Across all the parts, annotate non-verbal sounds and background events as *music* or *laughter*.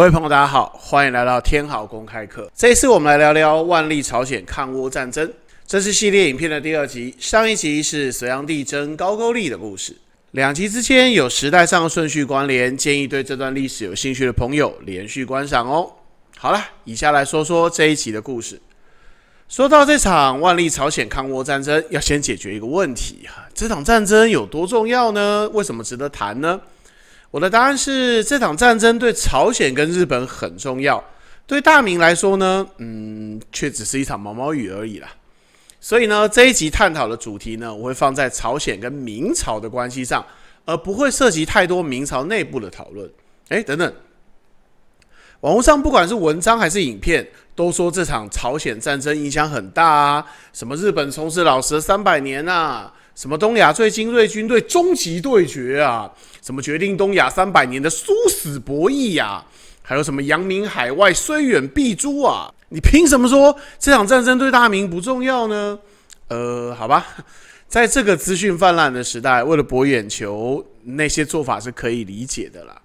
各位朋友，大家好，欢迎来到天豪公开课。这一次我们来聊聊万历朝鲜抗倭战争，这是系列影片的第二集。上一集是隋炀帝征高句丽的故事，两集之间有时代上的顺序关联，建议对这段历史有兴趣的朋友连续观赏哦。好了，以下来说说这一集的故事。说到这场万历朝鲜抗倭战争，要先解决一个问题：啊，这场战争有多重要呢？为什么值得谈呢？我的答案是，这场战争对朝鲜跟日本很重要，对大明来说呢，嗯，却只是一场毛毛雨而已啦。所以呢，这一集探讨的主题呢，我会放在朝鲜跟明朝的关系上，而不会涉及太多明朝内部的讨论。哎，等等，网络上不管是文章还是影片，都说这场朝鲜战争影响很大啊，什么日本从此老实三百年啊。什么东亚最精锐军队终极对决啊？什么决定东亚三百年的殊死博弈呀？还有什么扬名海外虽远必诛啊？你凭什么说这场战争对大明不重要呢？呃，好吧，在这个资讯泛滥的时代，为了博眼球，那些做法是可以理解的啦。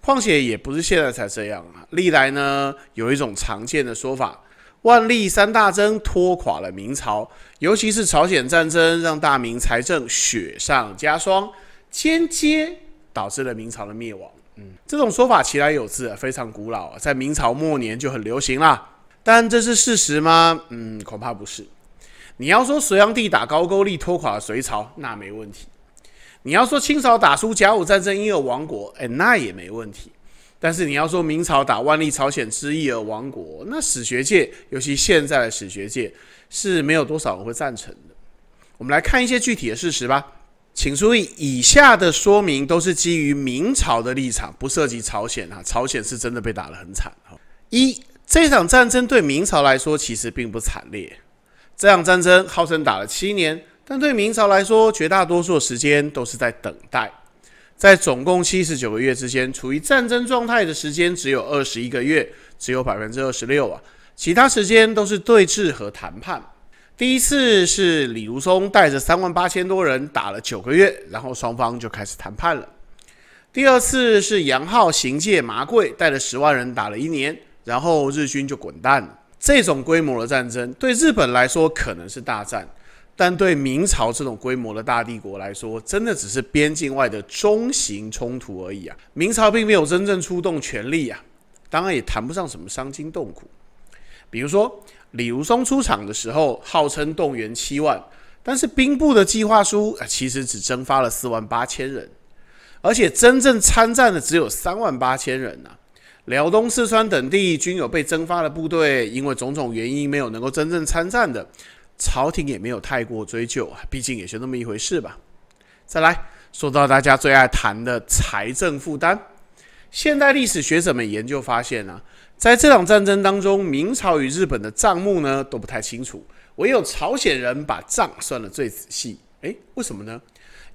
况且也不是现在才这样啊，历来呢有一种常见的说法。万历三大征拖垮了明朝，尤其是朝鲜战争，让大明财政雪上加霜，间接导致了明朝的灭亡。嗯，这种说法其来有自，非常古老，在明朝末年就很流行啦。但这是事实吗？嗯，恐怕不是。你要说隋炀帝打高句丽拖垮了隋朝，那没问题。你要说清朝打输甲午战争因而亡国，哎，那也没问题。但是你要说明朝打万历朝鲜之役而亡国，那史学界，尤其现在的史学界是没有多少人会赞成的。我们来看一些具体的事实吧。请注意，以下的说明都是基于明朝的立场，不涉及朝鲜啊。朝鲜是真的被打得很惨哈。一，这场战争对明朝来说其实并不惨烈。这场战争号称打了七年，但对明朝来说，绝大多数时间都是在等待。在总共七十九个月之间，处于战争状态的时间只有二十一个月，只有百分之二十六啊。其他时间都是对峙和谈判。第一次是李如松带着三万八千多人打了九个月，然后双方就开始谈判了。第二次是杨浩行借麻贵带了十万人打了一年，然后日军就滚蛋。了。这种规模的战争，对日本来说可能是大战。但对明朝这种规模的大帝国来说，真的只是边境外的中型冲突而已啊！明朝并没有真正出动全力啊，当然也谈不上什么伤筋动骨。比如说李如松出场的时候，号称动员七万，但是兵部的计划书其实只征发了四万八千人，而且真正参战的只有三万八千人呐。辽东、四川等地均有被征发的部队，因为种种原因没有能够真正参战的。朝廷也没有太过追究啊，毕竟也是那么一回事吧。再来说到大家最爱谈的财政负担，现代历史学者们研究发现呢，在这场战争当中，明朝与日本的账目呢都不太清楚，唯有朝鲜人把账算得最仔细。诶，为什么呢？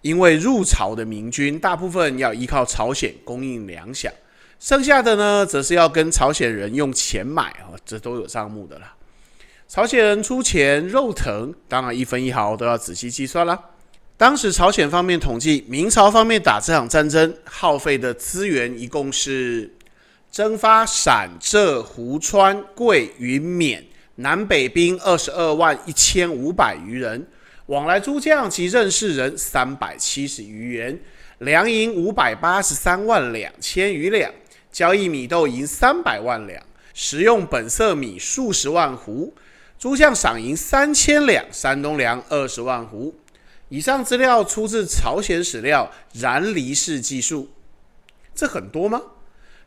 因为入朝的明军大部分要依靠朝鲜供应粮饷，剩下的呢，则是要跟朝鲜人用钱买啊，这都有账目的啦。朝鲜人出钱肉疼，当然一分一毫都要仔细计算啦。当时朝鲜方面统计，明朝方面打这场战争耗费的资源一共是征发陕、浙、湖、川、桂、云、缅南北兵二十二万一千五百余人，往来诸将及任事人三百七十余员，粮银五百八十三万两千余两，交易米豆银三百万两，食用本色米数十万斛。诸将赏银三千两，山东粮二十万斛。以上资料出自朝鲜史料《然离氏技述》。这很多吗？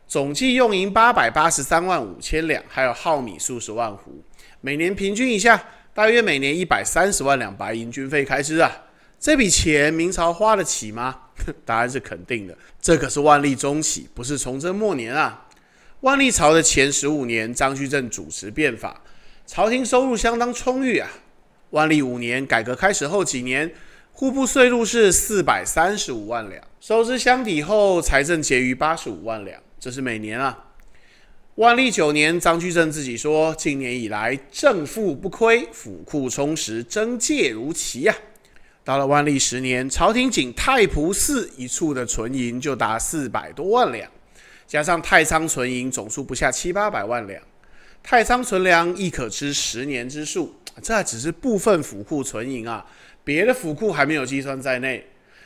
总计用银八百八十三万五千两，还有耗米数十万斛。每年平均一下，大约每年一百三十万两白银军费开支啊！这笔钱明朝花得起吗？*laughs* 答案是肯定的。这可是万历中期，不是崇祯末年啊！万历朝的前十五年，张居正主持变法。朝廷收入相当充裕啊！万历五年改革开始后几年，户部税入是四百三十五万两，收支相抵后财政结余八十五万两，这是每年啊。万历九年，张居正自己说：“今年以来，正负不亏，府库充实，征借如奇呀。”到了万历十年，朝廷仅太仆寺一处的存银就达四百多万两，加上太仓存银，总数不下七八百万两。太仓存粮亦可吃十年之数，这只是部分府库存银啊，别的府库还没有计算在内。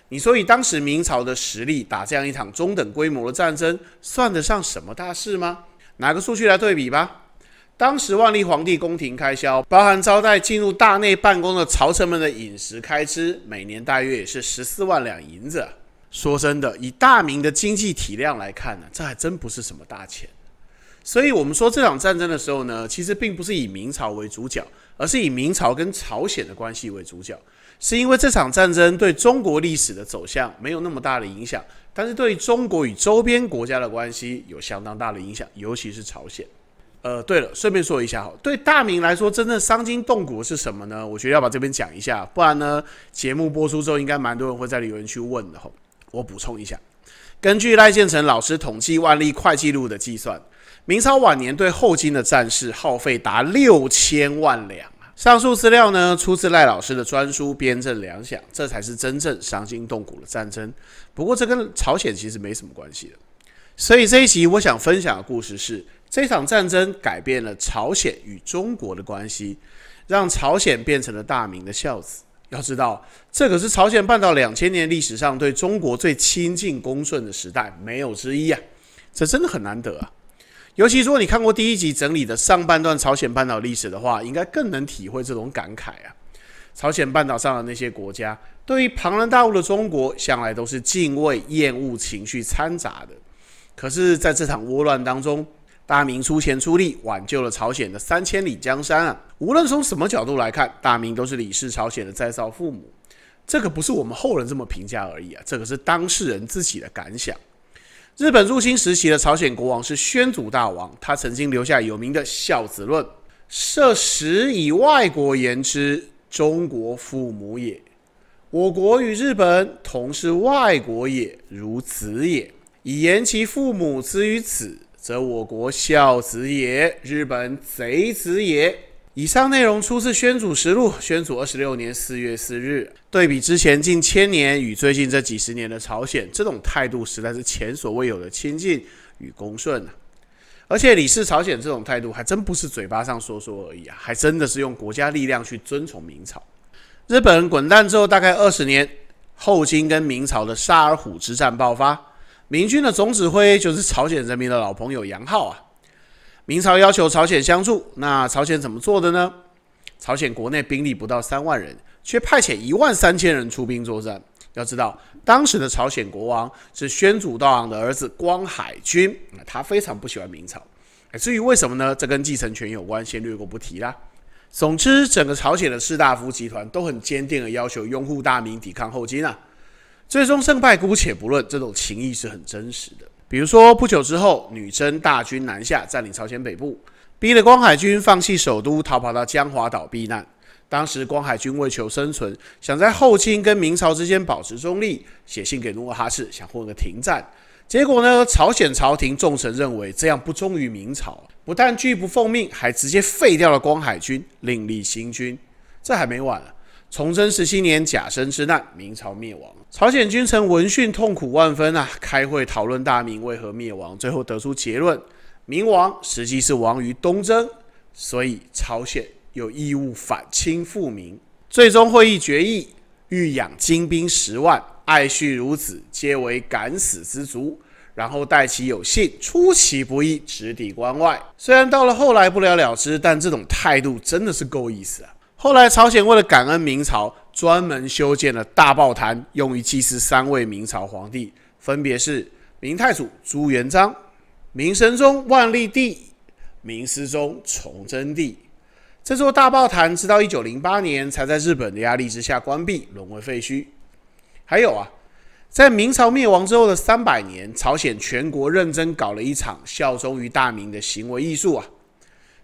你说以当时明朝的实力打这样一场中等规模的战争，算得上什么大事吗？拿个数据来对比吧。当时万历皇帝宫廷开销，包含招待进入大内办公的朝臣们的饮食开支，每年大约也是十四万两银子。说真的，以大明的经济体量来看呢，这还真不是什么大钱。所以我们说这场战争的时候呢，其实并不是以明朝为主角，而是以明朝跟朝鲜的关系为主角。是因为这场战争对中国历史的走向没有那么大的影响，但是对中国与周边国家的关系有相当大的影响，尤其是朝鲜。呃，对了，顺便说一下哈，对大明来说，真正伤筋动骨的是什么呢？我觉得要把这边讲一下，不然呢，节目播出之后应该蛮多人会在留言去问的。我补充一下，根据赖建成老师统计《万历会计录》的计算。明朝晚年对后金的战事耗费达六千万两啊！上述资料呢出自赖老师的专书《编镇粮饷》，这才是真正伤筋动骨的战争。不过这跟朝鲜其实没什么关系的。所以这一集我想分享的故事是：这场战争改变了朝鲜与中国的关系，让朝鲜变成了大明的孝子。要知道，这可是朝鲜半岛两千年历史上对中国最亲近恭顺的时代，没有之一啊！这真的很难得啊！尤其如果你看过第一集整理的上半段朝鲜半岛历史的话，应该更能体会这种感慨啊！朝鲜半岛上的那些国家对于庞然大物的中国，向来都是敬畏、厌恶情绪掺杂的。可是，在这场倭乱当中，大明出钱出力挽救了朝鲜的三千里江山啊！无论从什么角度来看，大明都是李氏朝鲜的再造父母。这可不是我们后人这么评价而已啊！这可是当事人自己的感想。日本入侵时期的朝鲜国王是宣祖大王，他曾经留下有名的孝子论：设时以外国言之，中国父母也；我国与日本同是外国也，如子也，以言其父母之于此，则我国孝子也，日本贼子也。以上内容出自《宣祖实录》，宣祖二十六年四月四日。对比之前近千年与最近这几十年的朝鲜，这种态度实在是前所未有的亲近与恭顺啊！而且李氏朝鲜这种态度，还真不是嘴巴上说说而已啊，还真的是用国家力量去尊崇明朝。日本滚蛋之后，大概二十年后，金跟明朝的沙尔虎之战爆发，明军的总指挥就是朝鲜人民的老朋友杨浩啊。明朝要求朝鲜相助，那朝鲜怎么做的呢？朝鲜国内兵力不到三万人，却派遣一万三千人出兵作战。要知道，当时的朝鲜国王是宣祖道昂的儿子光海军，他非常不喜欢明朝。至于为什么呢？这跟继承权有关，先略过不提啦。总之，整个朝鲜的士大夫集团都很坚定地要求拥护大明，抵抗后金啊。最终胜败姑且不论，这种情谊是很真实的。比如说，不久之后，女真大军南下，占领朝鲜北部，逼得光海军放弃首都，逃跑到江华岛避难。当时光海军为求生存，想在后金跟明朝之间保持中立，写信给努尔哈赤，想混个停战。结果呢，朝鲜朝廷重臣认为这样不忠于明朝，不但拒不奉命，还直接废掉了光海军，另立新军。这还没完。崇祯十七年甲申之难，明朝灭亡。朝鲜君臣闻讯痛苦万分啊！开会讨论大明为何灭亡，最后得出结论：明亡实际是亡于东征，所以朝鲜有义务反清复明。最终会议决议，欲养精兵十万，爱婿如子，皆为敢死之卒，然后待其有幸，出其不意，直抵关外。虽然到了后来不了了之，但这种态度真的是够意思啊！后来，朝鲜为了感恩明朝，专门修建了大报坛，用于祭祀三位明朝皇帝，分别是明太祖朱元璋、明神宗万历帝、明思宗崇祯帝。这座大报坛直到一九零八年才在日本的压力之下关闭，沦为废墟。还有啊，在明朝灭亡之后的三百年，朝鲜全国认真搞了一场效忠于大明的行为艺术啊。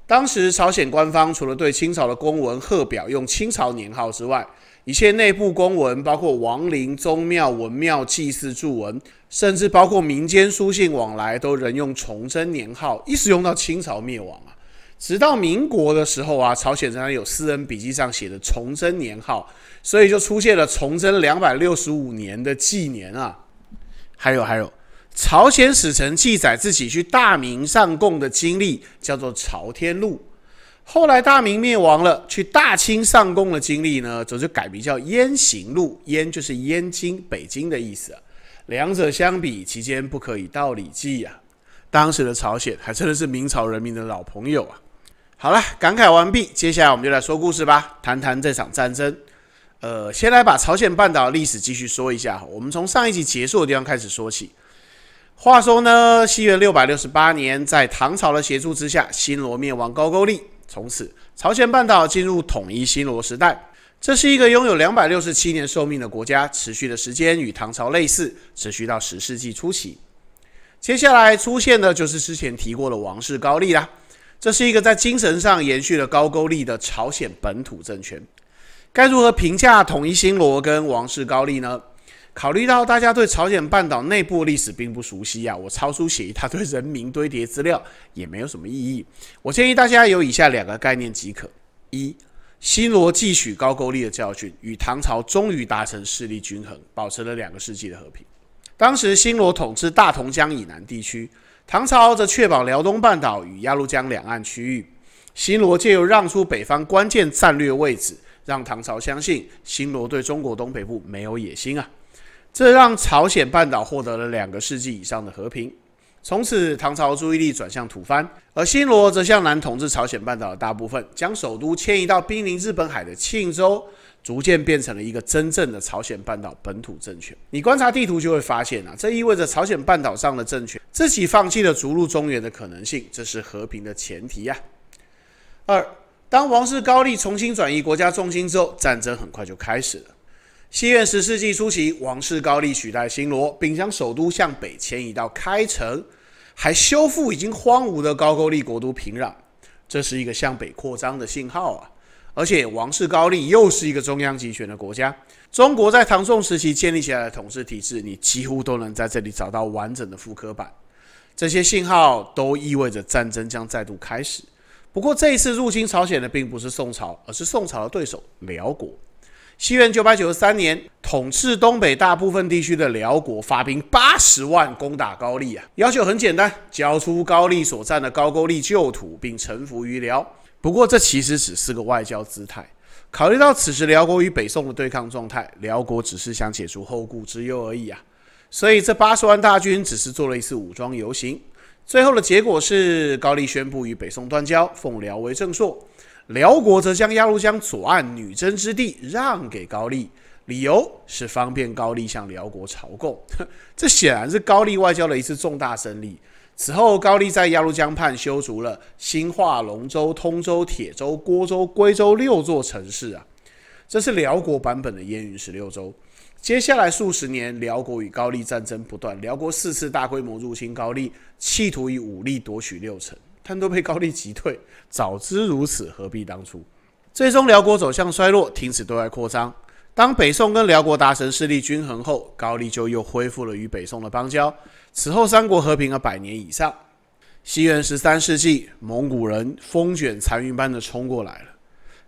当时朝鲜官方除了对清朝的公文贺表用清朝年号之外，一切内部公文，包括王陵、宗庙、文庙祭祀祝文，甚至包括民间书信往来，都仍用崇祯年号，一直用到清朝灭亡啊。直到民国的时候啊，朝鲜才有私人笔记上写的崇祯年号，所以就出现了崇祯两百六十五年的纪年啊。还有，还有。朝鲜使臣记载自己去大明上贡的经历叫做《朝天录》，后来大明灭亡了，去大清上贡的经历呢，则就改名叫《燕行录》，燕就是燕京、北京的意思。两者相比，其间不可以道理记啊。当时的朝鲜还真的是明朝人民的老朋友啊。好了，感慨完毕，接下来我们就来说故事吧，谈谈这场战争。呃，先来把朝鲜半岛历史继续说一下，我们从上一集结束的地方开始说起。话说呢，西元六百六十八年，在唐朝的协助之下，新罗灭亡高句丽，从此朝鲜半岛进入统一新罗时代。这是一个拥有两百六十七年寿命的国家，持续的时间与唐朝类似，持续到十世纪初期。接下来出现的就是之前提过的王室高丽啦。这是一个在精神上延续了高句丽的朝鲜本土政权。该如何评价统一新罗跟王室高丽呢？考虑到大家对朝鲜半岛内部历史并不熟悉啊，我抄书写一大堆人民堆叠资料也没有什么意义。我建议大家有以下两个概念即可：一、新罗汲取高句丽的教训，与唐朝终于达成势力均衡，保持了两个世纪的和平。当时新罗统治大同江以南地区，唐朝则确保辽东半岛与鸭绿江两岸区域。新罗借由让出北方关键战略位置，让唐朝相信新罗对中国东北部没有野心啊。这让朝鲜半岛获得了两个世纪以上的和平。从此，唐朝注意力转向吐蕃，而新罗则向南统治朝鲜半岛的大部分，将首都迁移到濒临日本海的庆州，逐渐变成了一个真正的朝鲜半岛本土政权。你观察地图就会发现，啊，这意味着朝鲜半岛上的政权自己放弃了逐鹿中原的可能性，这是和平的前提呀。二，当王室高丽重新转移国家重心之后，战争很快就开始了。西元十世纪初期，王室高丽取代新罗，并将首都向北迁移到开城，还修复已经荒芜的高句丽国都平壤。这是一个向北扩张的信号啊！而且王室高丽又是一个中央集权的国家，中国在唐宋时期建立起来的统治体制，你几乎都能在这里找到完整的复刻版。这些信号都意味着战争将再度开始。不过这一次入侵朝鲜的并不是宋朝，而是宋朝的对手辽国。西元九百九十三年，统治东北大部分地区的辽国发兵八十万攻打高丽啊，要求很简单，交出高丽所占的高句丽旧土，并臣服于辽。不过这其实只是个外交姿态。考虑到此时辽国与北宋的对抗状态，辽国只是想解除后顾之忧而已啊，所以这八十万大军只是做了一次武装游行。最后的结果是，高丽宣布与北宋断交，奉辽为正朔。辽国则将鸭绿江左岸女真之地让给高丽，理由是方便高丽向辽国朝贡。*laughs* 这显然是高丽外交的一次重大胜利。此后，高丽在鸭绿江畔修筑了兴化、龙州、通州、铁州、郭州、归州六座城市啊，这是辽国版本的燕云十六州。接下来数十年，辽国与高丽战争不断，辽国四次大规模入侵高丽，企图以武力夺取六城。但都被高丽击退，*laughs* 早知如此，何必当初？最终辽国走向衰落，停止对外扩张。当北宋跟辽国达成势力均衡后，高丽就又恢复了与北宋的邦交。此后三国和平了百年以上。西元十三世纪，蒙古人风卷残云般的冲过来了，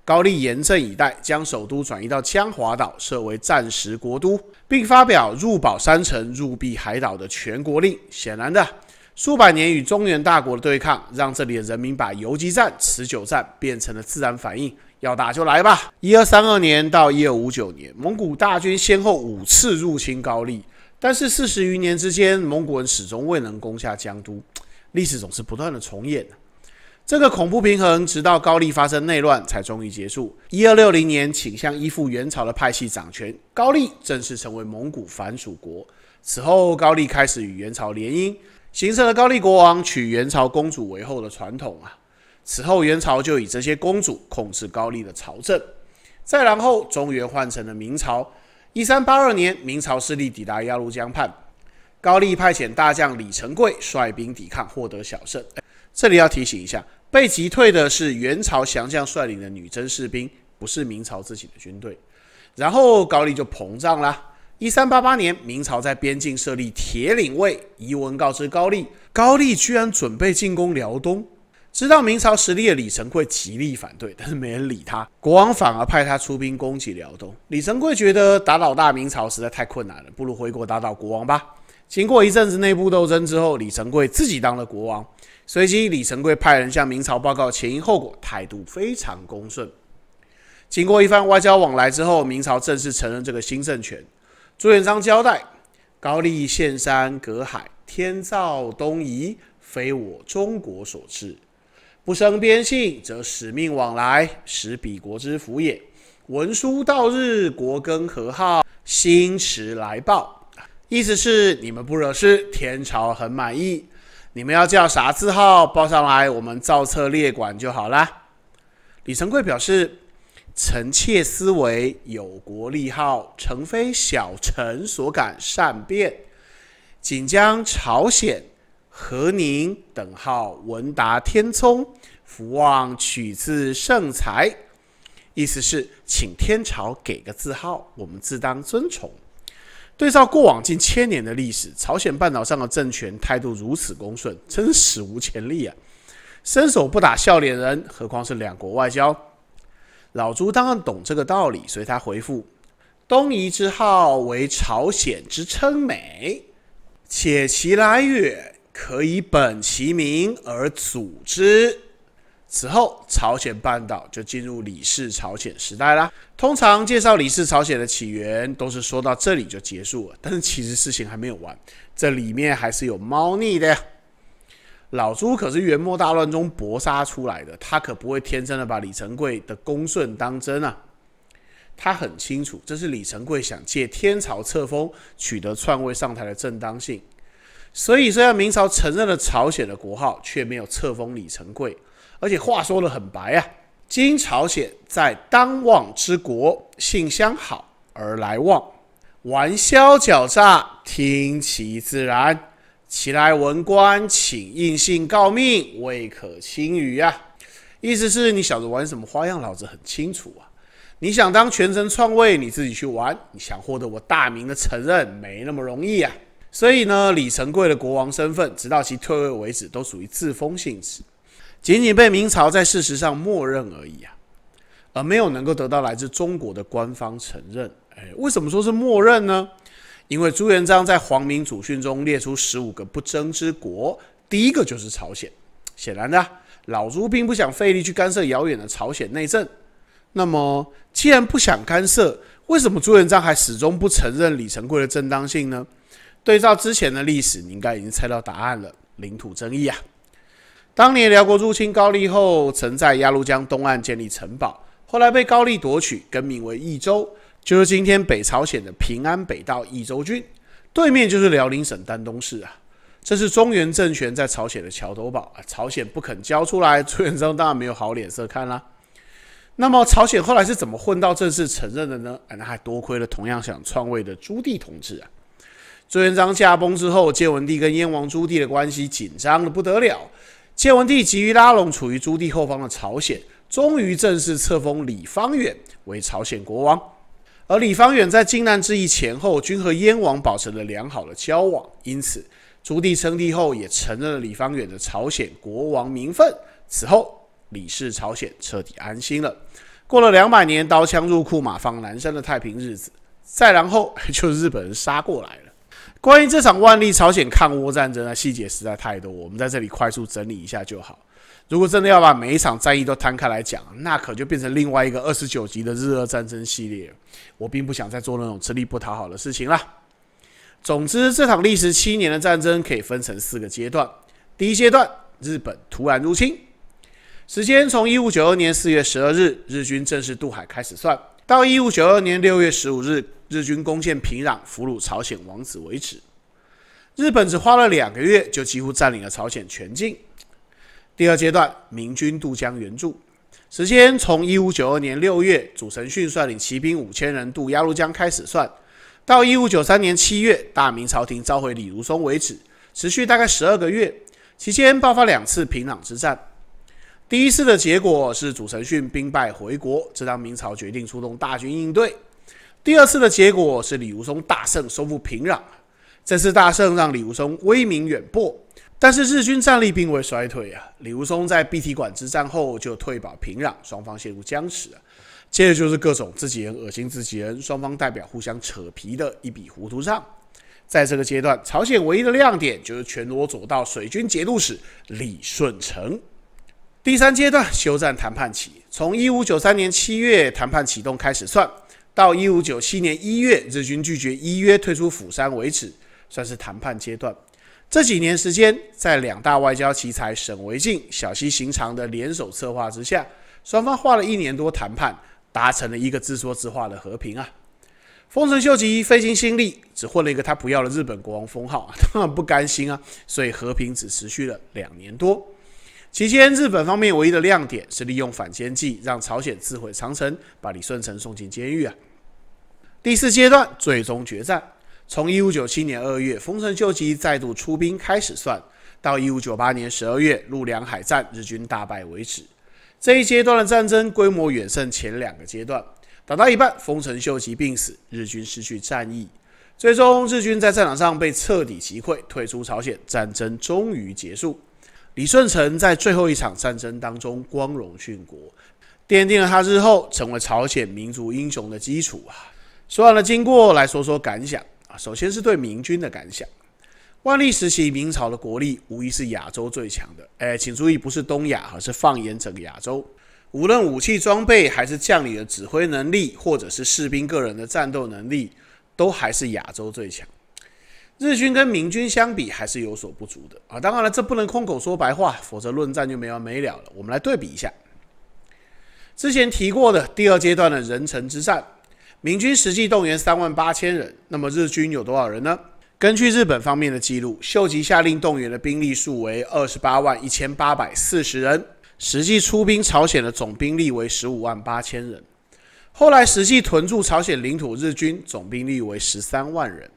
高丽严阵以待，将首都转移到江华岛，设为战时国都，并发表入保山城、入闭海岛的全国令。显然的。数百年与中原大国的对抗，让这里的人民把游击战、持久战变成了自然反应，要打就来吧。一二三二年到一二五九年，蒙古大军先后五次入侵高丽，但是四十余年之间，蒙古人始终未能攻下江都。历史总是不断的重演，这个恐怖平衡直到高丽发生内乱才终于结束。一二六零年，倾向依附元朝的派系掌权，高丽正式成为蒙古附属国。此后，高丽开始与元朝联姻。形成了高丽国王娶元朝公主为后的传统啊。此后，元朝就以这些公主控制高丽的朝政。再然后，中原换成了明朝。一三八二年，明朝势力抵达鸭绿江畔，高丽派遣大将李成桂率兵抵抗，获得小胜。这里要提醒一下，被击退的是元朝降将率领的女真士兵，不是明朝自己的军队。然后，高丽就膨胀了。一三八八年，明朝在边境设立铁岭卫，檄文告知高丽。高丽居然准备进攻辽东，知道明朝实力的李成桂极力反对，但是没人理他。国王反而派他出兵攻击辽东。李成桂觉得打倒大明朝实在太困难了，不如回国打倒国王吧。经过一阵子内部斗争之后，李成桂自己当了国王。随即，李成桂派人向明朝报告前因后果，态度非常恭顺。经过一番外交往来之后，明朝正式承认这个新政权。朱元璋交代：“高丽、献山隔海，天造东夷，非我中国所致。不生边姓，则使命往来，使彼国之福也。文书到日，国更何号？星驰来报，意思是你们不惹事，天朝很满意。你们要叫啥字号，报上来，我们造册列管就好啦。”李成桂表示。臣妾思维有国利号，诚非小臣所敢善变。仅将朝鲜和宁等号文达天聪福旺取自圣才，意思是请天朝给个字号，我们自当尊崇。对照过往近千年的历史，朝鲜半岛上的政权态度如此恭顺，真史无前例啊！伸手不打笑脸人，何况是两国外交。老朱当然懂这个道理，所以他回复：“东夷之号为朝鲜之称美，且其来月可以本其名而组之。”此后，朝鲜半岛就进入李氏朝鲜时代啦。通常介绍李氏朝鲜的起源，都是说到这里就结束了。但是其实事情还没有完，这里面还是有猫腻的呀。老朱可是元末大乱中搏杀出来的，他可不会天真的把李成贵的恭顺当真啊。他很清楚，这是李成贵想借天朝册封，取得篡位上台的正当性。所以，虽然明朝承认了朝鲜的国号，却没有册封李成贵。而且话说的很白啊，今朝鲜在当望之国，性相好而来望，玩笑狡诈，听其自然。起来，文官请印信告命，未可轻于啊！意思是你小子玩什么花样，老子很清楚啊！你想当全城篡位，你自己去玩；你想获得我大明的承认，没那么容易啊！所以呢，李成桂的国王身份，直到其退位为止，都属于自封性质，仅仅被明朝在事实上默认而已啊，而没有能够得到来自中国的官方承认。哎，为什么说是默认呢？因为朱元璋在《皇明祖训》中列出十五个不争之国，第一个就是朝鲜。显然呢，老朱并不想费力去干涉遥远的朝鲜内政。那么，既然不想干涉，为什么朱元璋还始终不承认李成桂的正当性呢？对照之前的历史，你应该已经猜到答案了——领土争议啊！当年辽国入侵高丽后，曾在鸭绿江东岸建立城堡，后来被高丽夺取，更名为益州。就是今天北朝鲜的平安北道益州郡，对面就是辽宁省丹东市啊。这是中原政权在朝鲜的桥头堡啊，朝鲜不肯交出来，朱元璋当然没有好脸色看了。那么朝鲜后来是怎么混到正式承认的呢？哎，那还多亏了同样想篡位的朱棣同志啊。朱元璋驾崩之后，建文帝跟燕王朱棣的关系紧张的不得了。建文帝急于拉拢处于朱棣后方的朝鲜，终于正式册封李方远为朝鲜国王。而李方远在靖难之役前后均和燕王保持了良好的交往，因此朱棣称帝后也承认了李方远的朝鲜国王名分。此后，李氏朝鲜彻底安心了，过了两百年刀枪入库马放南山的太平日子。再然后，*laughs* 就日本人杀过来了。关于这场万历朝鲜抗倭战争的细节实在太多，我们在这里快速整理一下就好。如果真的要把每一场战役都摊开来讲，那可就变成另外一个二十九集的日俄战争系列。我并不想再做那种吃力不讨好的事情了。总之，这场历时七年的战争可以分成四个阶段。第一阶段，日本突然入侵，时间从1592年4月12日日军正式渡海开始算，到1592年6月15日日军攻陷平壤、俘虏朝鲜王子为止。日本只花了两个月，就几乎占领了朝鲜全境。第二阶段，明军渡江援助，时间从一五九二年六月，主承训率领骑兵五千人渡鸭绿江开始算，到一五九三年七月，大明朝廷召回李如松为止，持续大概十二个月。期间爆发两次平壤之战，第一次的结果是主承训兵败回国，这让明朝决定出动大军应对。第二次的结果是李如松大胜，收复平壤，这次大胜让李如松威名远播。但是日军战力并未衰退啊，李如松在碧提馆之战后就退保平壤，双方陷入僵持啊。接着就是各种自己人恶心自己人，双方代表互相扯皮的一笔糊涂账。在这个阶段，朝鲜唯一的亮点就是全罗左道水军节度使李舜臣。第三阶段休战谈判期，从一五九三年七月谈判启动开始算，到一五九七年一月日军拒绝依约退出釜山为止，算是谈判阶段。这几年时间，在两大外交奇才沈维敬、小西行长的联手策划之下，双方花了一年多谈判，达成了一个自说自话的和平啊。丰臣秀吉费尽心力，只混了一个他不要的日本国王封号，*laughs* 他不甘心啊，所以和平只持续了两年多。期间，日本方面唯一的亮点是利用反间计，让朝鲜自毁长城，把李舜臣送进监狱啊。第四阶段，最终决战。从一五九七年二月丰臣秀吉再度出兵开始算，到一五九八年十二月陆良海战日军大败为止，这一阶段的战争规模远胜前两个阶段。打到一半，丰臣秀吉病死，日军失去战意，最终日军在战场上被彻底击溃，退出朝鲜，战争终于结束。李舜臣在最后一场战争当中光荣殉国，奠定了他日后成为朝鲜民族英雄的基础啊！说完了经过，来说说感想。首先是对明军的感想，万历时期明朝的国力无疑是亚洲最强的。哎，请注意，不是东亚而是放眼整个亚洲，无论武器装备，还是将领的指挥能力，或者是士兵个人的战斗能力，都还是亚洲最强。日军跟明军相比还是有所不足的啊。当然了，这不能空口说白话，否则论战就没完没了了。我们来对比一下之前提过的第二阶段的人城之战。明军实际动员三万八千人，那么日军有多少人呢？根据日本方面的记录，秀吉下令动员的兵力数为二十八万一千八百四十人，实际出兵朝鲜的总兵力为十五万八千人。后来实际屯驻朝鲜领土日军总兵力为十三万人，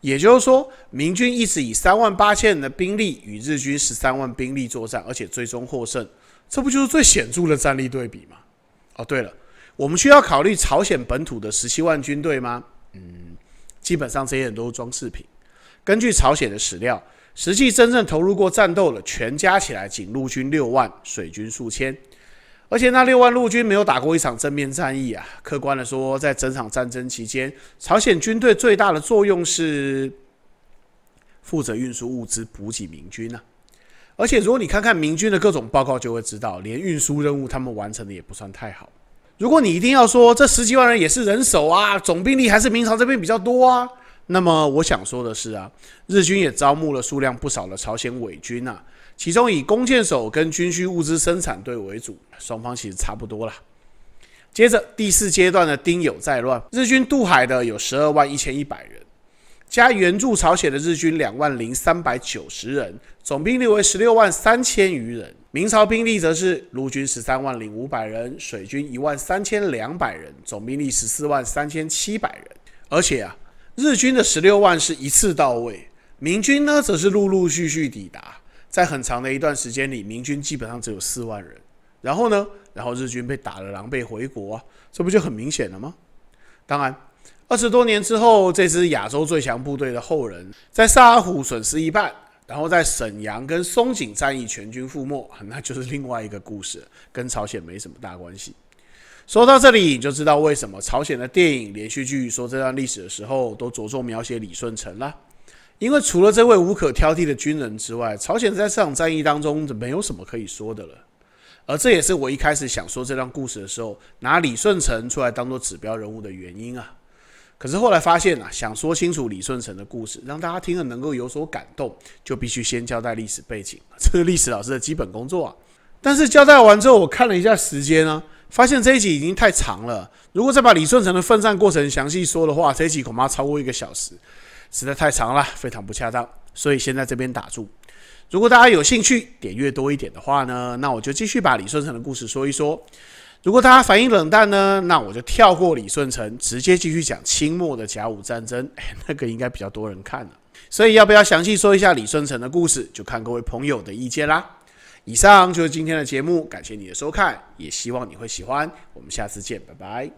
也就是说，明军一直以三万八千人的兵力与日军十三万兵力作战，而且最终获胜，这不就是最显著的战力对比吗？哦，对了。我们需要考虑朝鲜本土的十七万军队吗？嗯，基本上这些人都是装饰品。根据朝鲜的史料，实际真正投入过战斗的，全加起来仅陆军六万，水军数千。而且那六万陆军没有打过一场正面战役啊。客观的说，在整场战争期间，朝鲜军队最大的作用是负责运输物资补给明军啊。而且如果你看看明军的各种报告，就会知道，连运输任务他们完成的也不算太好。如果你一定要说这十几万人也是人手啊，总兵力还是明朝这边比较多啊，那么我想说的是啊，日军也招募了数量不少的朝鲜伪军啊，其中以弓箭手跟军需物资生产队为主，双方其实差不多了。接着第四阶段的丁酉再乱，日军渡海的有十二万一千一百人。加援助朝鲜的日军两万零三百九十人，总兵力为十六万三千余人。明朝兵力则是陆军十三万零五百人，水军一万三千两百人，总兵力十四万三千七百人。而且啊，日军的十六万是一次到位，明军呢则是陆陆续续抵达，在很长的一段时间里，明军基本上只有四万人。然后呢，然后日军被打了狼狈回国，这不就很明显了吗？当然。二十多年之后，这支亚洲最强部队的后人，在萨尔浒损失一半，然后在沈阳跟松井战役全军覆没，*laughs* 那就是另外一个故事，跟朝鲜没什么大关系。说到这里，你就知道为什么朝鲜的电影、连续剧说这段历史的时候，都着重描写李舜臣了，因为除了这位无可挑剔的军人之外，朝鲜在这场战役当中就没有什么可以说的了。而这也是我一开始想说这段故事的时候，拿李舜臣出来当做指标人物的原因啊。可是后来发现啊，想说清楚李顺成的故事，让大家听了能够有所感动，就必须先交代历史背景 *laughs* 这是历史老师的基本工作啊。但是交代完之后，我看了一下时间呢，发现这一集已经太长了。如果再把李顺成的奋战过程详细说的话，这一集恐怕超过一个小时，实在太长了，非常不恰当。所以先在这边打住。如果大家有兴趣，点越多一点的话呢，那我就继续把李顺成的故事说一说。如果大家反应冷淡呢，那我就跳过李顺成，直接继续讲清末的甲午战争，哎，那个应该比较多人看了。所以要不要详细说一下李顺成的故事，就看各位朋友的意见啦。以上就是今天的节目，感谢你的收看，也希望你会喜欢。我们下次见，拜拜。